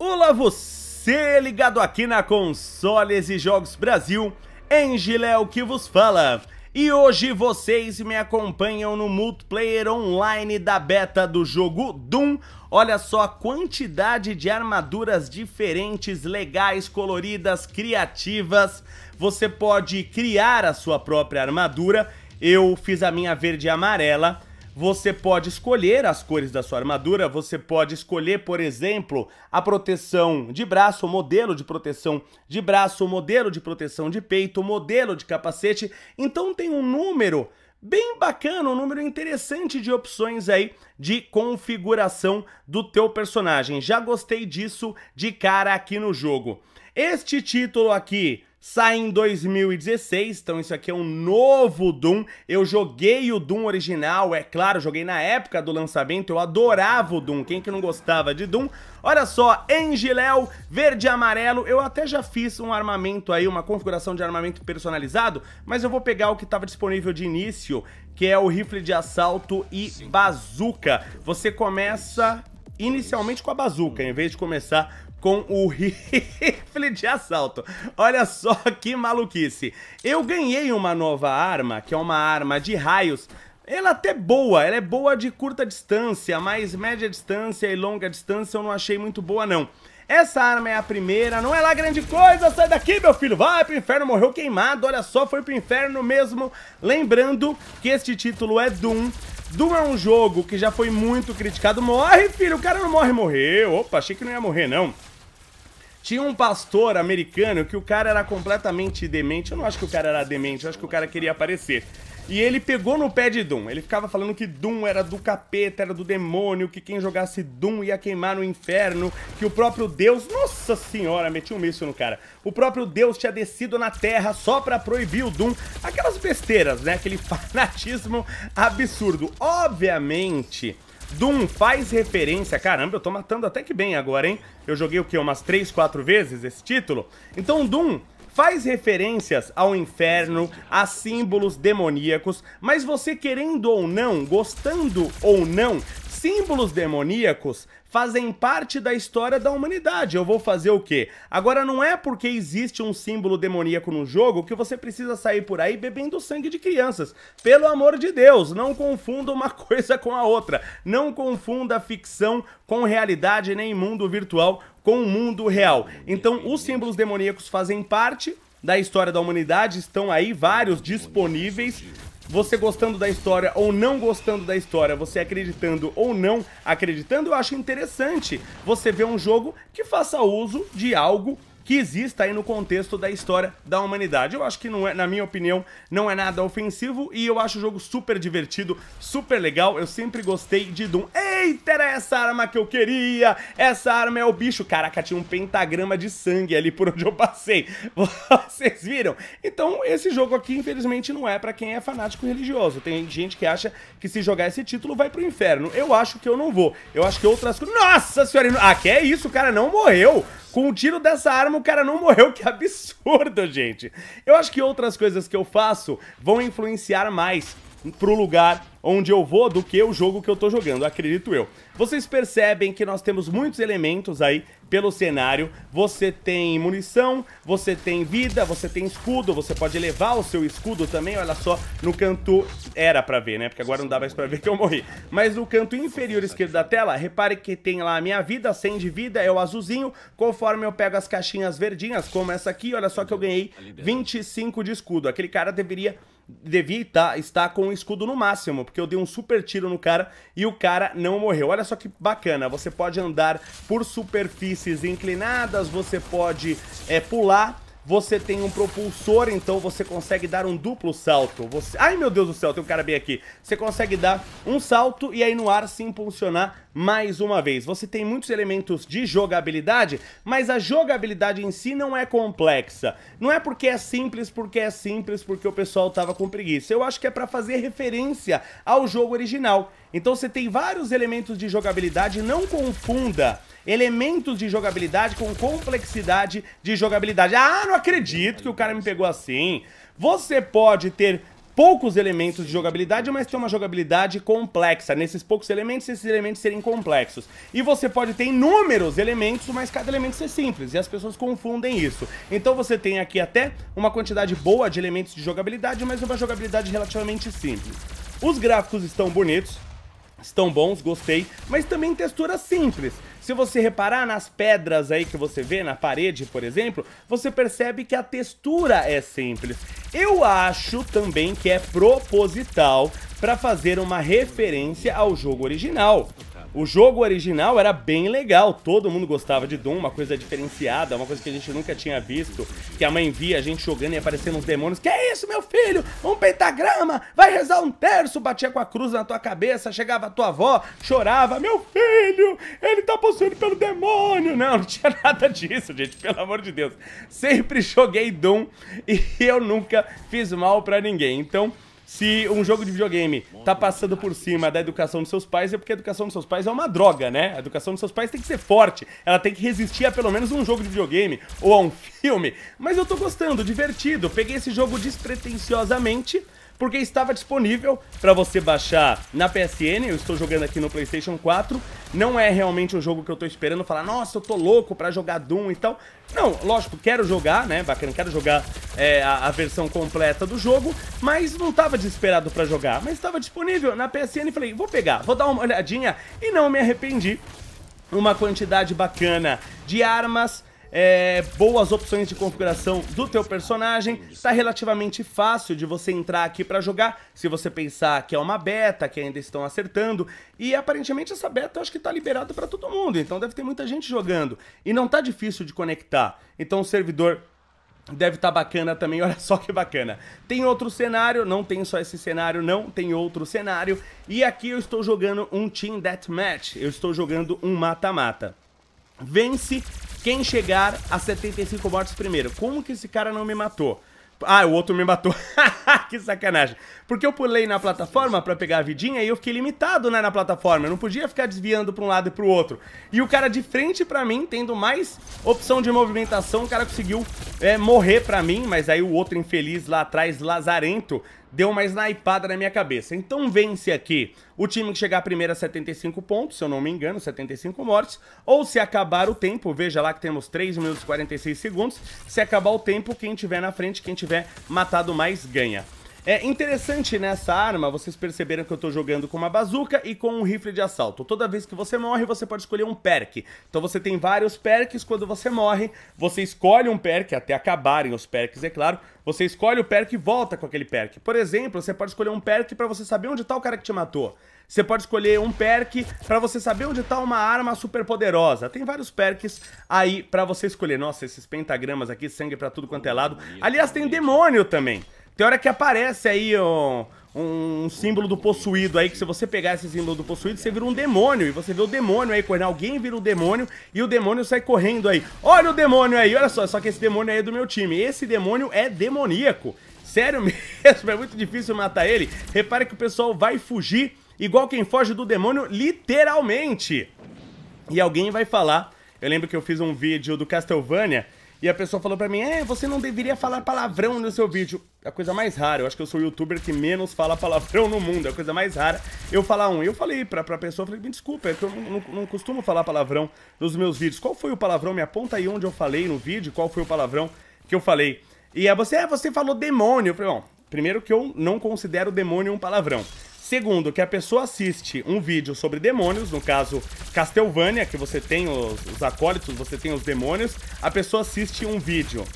Olá você ligado aqui na Consoles e Jogos Brasil, Angel que vos fala. E hoje vocês me acompanham no multiplayer online da beta do jogo Doom. Olha só a quantidade de armaduras diferentes, legais, coloridas, criativas. Você pode criar a sua própria armadura. Eu fiz a minha verde e amarela você pode escolher as cores da sua armadura, você pode escolher, por exemplo, a proteção de braço, o modelo de proteção de braço, o modelo de proteção de peito, o modelo de capacete. Então tem um número bem bacana, um número interessante de opções aí de configuração do teu personagem. Já gostei disso de cara aqui no jogo. Este título aqui, sai em 2016, então isso aqui é um novo Doom. Eu joguei o Doom original, é claro, joguei na época do lançamento, eu adorava o Doom, quem que não gostava de Doom? Olha só, Engiléu, verde e amarelo, eu até já fiz um armamento aí, uma configuração de armamento personalizado, mas eu vou pegar o que estava disponível de início, que é o rifle de assalto e bazuca. Você começa inicialmente com a bazuca, em vez de começar com o rifle de assalto. Olha só que maluquice. Eu ganhei uma nova arma, que é uma arma de raios, ela é boa, ela é boa de curta distância, mas média distância e longa distância eu não achei muito boa não. Essa arma é a primeira, não é lá grande coisa, sai daqui meu filho, vai pro inferno, morreu queimado, olha só, foi pro inferno mesmo. Lembrando que este título é Doom, Doom é um jogo que já foi muito criticado, morre filho, o cara não morre, morreu, opa, achei que não ia morrer não. Tinha um pastor americano que o cara era completamente demente. Eu não acho que o cara era demente, eu acho que o cara queria aparecer. E ele pegou no pé de Doom. Ele ficava falando que Doom era do capeta, era do demônio, que quem jogasse Doom ia queimar no inferno, que o próprio Deus. Nossa senhora, meti um míssil no cara. O próprio Deus tinha descido na terra só pra proibir o Doom. Aquelas besteiras, né? Aquele fanatismo absurdo. Obviamente Doom faz referência, caramba, eu tô matando até que bem agora, hein? Eu joguei o quê? Umas 3, 4 vezes esse título? Então Doom faz referências ao inferno, a símbolos demoníacos, mas você querendo ou não, gostando ou não, símbolos demoníacos fazem parte da história da humanidade. Eu vou fazer o quê? Agora, não é porque existe um símbolo demoníaco no jogo que você precisa sair por aí bebendo sangue de crianças. Pelo amor de Deus, não confunda uma coisa com a outra. Não confunda ficção com realidade, nem mundo virtual com mundo real. Então, os símbolos demoníacos fazem parte da história da humanidade, estão aí vários disponíveis você gostando da história ou não gostando da história, você acreditando ou não acreditando, eu acho interessante você ver um jogo que faça uso de algo que exista aí no contexto da história da humanidade. Eu acho que não é, na minha opinião, não é nada ofensivo e eu acho o jogo super divertido, super legal. Eu sempre gostei de Doom. Eita, era essa arma que eu queria! Essa arma é o bicho. Caraca, tinha um pentagrama de sangue ali por onde eu passei. Vocês viram? Então, esse jogo aqui, infelizmente, não é para quem é fanático religioso. Tem gente que acha que se jogar esse título vai pro inferno. Eu acho que eu não vou. Eu acho que outras coisas... Nossa senhora! Ah, que é isso, cara? Não morreu! Com o tiro dessa arma, o cara não morreu, que absurdo, gente. Eu acho que outras coisas que eu faço vão influenciar mais pro lugar onde eu vou do que o jogo que eu tô jogando, acredito eu. Vocês percebem que nós temos muitos elementos aí pelo cenário, você tem munição, você tem vida, você tem escudo, você pode levar o seu escudo também, olha só, no canto era pra ver, né? Porque agora não dá mais pra ver que eu morri. Mas no canto inferior esquerdo da tela, repare que tem lá a minha vida, 100 de vida, é o azulzinho, conforme eu pego as caixinhas verdinhas, como essa aqui, olha só que eu ganhei 25 de escudo. Aquele cara deveria devia estar, estar com o escudo no máximo, porque eu dei um super tiro no cara e o cara não morreu. Olha só que bacana, você pode andar por superfícies inclinadas, você pode é, pular você tem um propulsor, então você consegue dar um duplo salto. Você... Ai, meu Deus do céu, tem um cara bem aqui. Você consegue dar um salto e aí no ar se impulsionar mais uma vez. Você tem muitos elementos de jogabilidade, mas a jogabilidade em si não é complexa. Não é porque é simples, porque é simples, porque o pessoal tava com preguiça. Eu acho que é para fazer referência ao jogo original. Então você tem vários elementos de jogabilidade, não confunda elementos de jogabilidade com complexidade de jogabilidade. Ah, não acredito que o cara me pegou assim. Você pode ter poucos elementos de jogabilidade, mas ter uma jogabilidade complexa. Nesses poucos elementos, esses elementos serem complexos. E você pode ter inúmeros elementos, mas cada elemento ser simples. E as pessoas confundem isso. Então você tem aqui até uma quantidade boa de elementos de jogabilidade, mas uma jogabilidade relativamente simples. Os gráficos estão bonitos, Estão bons, gostei, mas também texturas simples. Se você reparar nas pedras aí que você vê na parede, por exemplo, você percebe que a textura é simples. Eu acho também que é proposital para fazer uma referência ao jogo original. O jogo original era bem legal, todo mundo gostava de Doom, uma coisa diferenciada, uma coisa que a gente nunca tinha visto, que a mãe via a gente jogando e aparecendo uns demônios. Que é isso, meu filho? Um pentagrama! Vai rezar um terço! Batia com a cruz na tua cabeça, chegava a tua avó, chorava. Meu filho, ele tá possuído pelo demônio! Não, não tinha nada disso, gente, pelo amor de Deus. Sempre joguei Doom e eu nunca fiz mal pra ninguém, então se um jogo de videogame tá passando por cima da educação dos seus pais, é porque a educação dos seus pais é uma droga, né? A educação dos seus pais tem que ser forte, ela tem que resistir a pelo menos um jogo de videogame ou a um filme. Mas eu tô gostando, divertido. Peguei esse jogo despretensiosamente porque estava disponível para você baixar na PSN, eu estou jogando aqui no PlayStation 4. Não é realmente um jogo que eu estou esperando falar, nossa, eu tô louco para jogar Doom e tal. Não, lógico, quero jogar, né, bacana, quero jogar é, a, a, versão completa do jogo, mas não estava desesperado para jogar, mas estava disponível na PSN e falei, vou pegar, vou dar uma olhadinha e não me arrependi. Uma quantidade bacana de armas, é, boas opções de configuração do teu personagem. está relativamente fácil de você entrar aqui para jogar, se você pensar que é uma beta, que ainda estão acertando. E aparentemente essa beta eu acho que está liberada para todo mundo, então deve ter muita gente jogando. E não está difícil de conectar. Então o servidor Deve estar tá bacana também, olha só que bacana. Tem outro cenário, não tem só esse cenário, não, tem outro cenário. E aqui eu estou jogando um Team Deathmatch, eu estou jogando um mata-mata. Vence quem chegar a 75 mortes primeiro. Como que esse cara não me matou? Ah, o outro me matou. que sacanagem. Porque eu pulei na plataforma para pegar a vidinha e eu fiquei limitado né, na plataforma. Eu não podia ficar desviando para um lado e para o outro. E o cara de frente para mim, tendo mais opção de movimentação, o cara conseguiu é, morrer para mim. Mas aí o outro infeliz lá atrás, lazarento, deu uma snipada na minha cabeça. Então vence aqui o time que chegar primeiro a 75 pontos, se eu não me engano, 75 mortes, ou se acabar o tempo, veja lá que temos 3 minutos e 46 segundos, se acabar o tempo, quem tiver na frente, quem tiver matado mais ganha. É interessante nessa arma, vocês perceberam que eu estou jogando com uma bazuca e com um rifle de assalto. Toda vez que você morre, você pode escolher um perk. Então você tem vários perks, quando você morre, você escolhe um perk, até acabarem os perks, é claro. Você escolhe o perk e volta com aquele perk. Por exemplo, você pode escolher um perk para você saber onde está o cara que te matou. Você pode escolher um perk para você saber onde está uma arma super poderosa. Tem vários perks aí para você escolher. Nossa, esses pentagramas aqui, sangue para tudo quanto é lado. Aliás, tem demônio também. Tem hora é que aparece aí um, um símbolo do possuído aí, que se você pegar esse símbolo do possuído, você vira um demônio. E você vê o demônio aí correndo. Alguém vira o demônio e o demônio sai correndo aí. Olha o demônio aí, olha só. Só que esse demônio aí é do meu time. Esse demônio é demoníaco. Sério mesmo, é muito difícil matar ele. Repare que o pessoal vai fugir igual quem foge do demônio, literalmente. E alguém vai falar... Eu lembro que eu fiz um vídeo do Castlevania e a pessoa falou pra mim, é, você não deveria falar palavrão no seu vídeo. É a coisa mais rara, eu acho que eu sou o youtuber que menos fala palavrão no mundo, é a coisa mais rara. Eu falar um, eu falei pra, pra pessoa, falei, me desculpa, é que eu não, não, não costumo falar palavrão nos meus vídeos. Qual foi o palavrão? Me aponta aí onde eu falei no vídeo, qual foi o palavrão que eu falei. E a você, é, você falou demônio. Eu falei, bom, primeiro que eu não considero demônio um palavrão. Segundo, que a pessoa assiste um vídeo sobre demônios, no caso Castlevania, que você tem os, os acólitos, você tem os demônios, a pessoa assiste um vídeo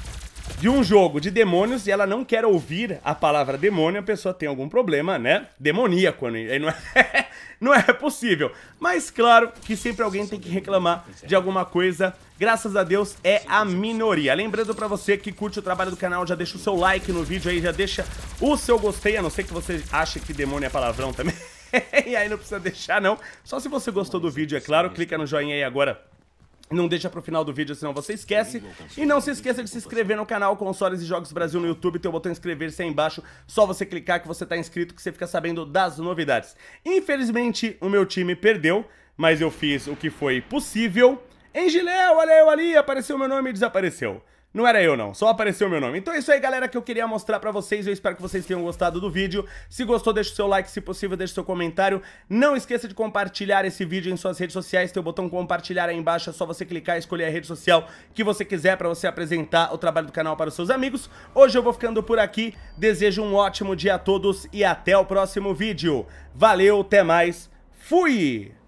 de um jogo de demônios e ela não quer ouvir a palavra demônio, a pessoa tem algum problema, né? Demoníaco, né? não é, não é possível. Mas claro que sempre alguém tem que reclamar de alguma coisa. Graças a Deus é a minoria. Lembrando pra você que curte o trabalho do canal, já deixa o seu like no vídeo aí, já deixa o seu gostei, a não ser que você ache que demônio é palavrão também. e aí não precisa deixar não. Só se você gostou do vídeo, é claro, clica no joinha aí agora não deixa pro final do vídeo, senão você esquece. E não se esqueça de se inscrever no canal Consoles e Jogos Brasil no YouTube. Tem o botão inscrever-se aí embaixo. Só você clicar que você tá inscrito, que você fica sabendo das novidades. Infelizmente, o meu time perdeu, mas eu fiz o que foi possível. Engileu, olha eu ali, apareceu meu nome e desapareceu. Não era eu não, só apareceu meu nome. Então é isso aí galera que eu queria mostrar pra vocês, eu espero que vocês tenham gostado do vídeo. Se gostou deixa o seu like, se possível deixa o seu comentário. Não esqueça de compartilhar esse vídeo em suas redes sociais, tem o botão compartilhar aí embaixo, é só você clicar e escolher a rede social que você quiser pra você apresentar o trabalho do canal para os seus amigos. Hoje eu vou ficando por aqui, desejo um ótimo dia a todos e até o próximo vídeo. Valeu, até mais, fui!